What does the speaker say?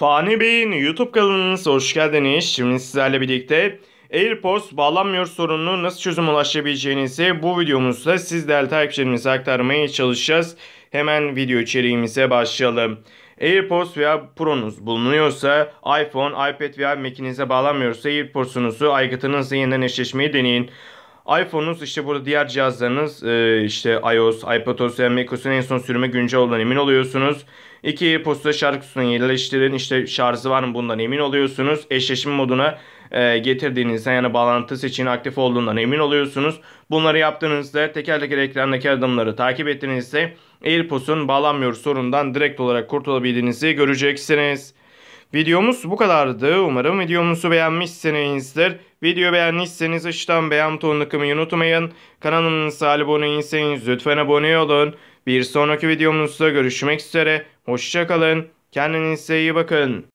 Fani Bey'in YouTube kanalınıza hoş geldiniz. Şimdi sizlerle birlikte AirPods bağlanmıyor sorununu nasıl çözüm ulaşabileceğinizi bu videomuzda sizlerle değerli takipçilerimize aktarmaya çalışacağız. Hemen video içeriğimize başlayalım. AirPods veya Pro'nuz bulunuyorsa iPhone, iPad veya Mac'inize bağlanmıyorsa AirPods'unuzu aygıtınızla yeniden eşleşmeyi deneyin iPhone'unuz işte burada diğer cihazlarınız e, işte iOS, iPadOS veya macOS'un en son sürüme güncel olduğundan emin oluyorsunuz. İki posta şarj kutusunu yerleştirin. İşte şarjı var mı bundan emin oluyorsunuz. Eşleşme moduna e, getirdiğinizden yani bağlantısı için aktif olduğundan emin oluyorsunuz. Bunları yaptığınızda teker teker ekrandaki adımları takip ettiğinizde AirPods'un bağlanmıyor sorundan direkt olarak kurtulabildiğinizi göreceksiniz. Videomuz bu kadardı. Umarım videomuzu beğenmişsinizdir. Video beğenmişseniz aşağıdan beğen butonuna kımayı unutmayın. Kanalımıza abone değilseniz lütfen abone olun. Bir sonraki videomuzda görüşmek üzere. Hoşçakalın. Kendinize iyi bakın.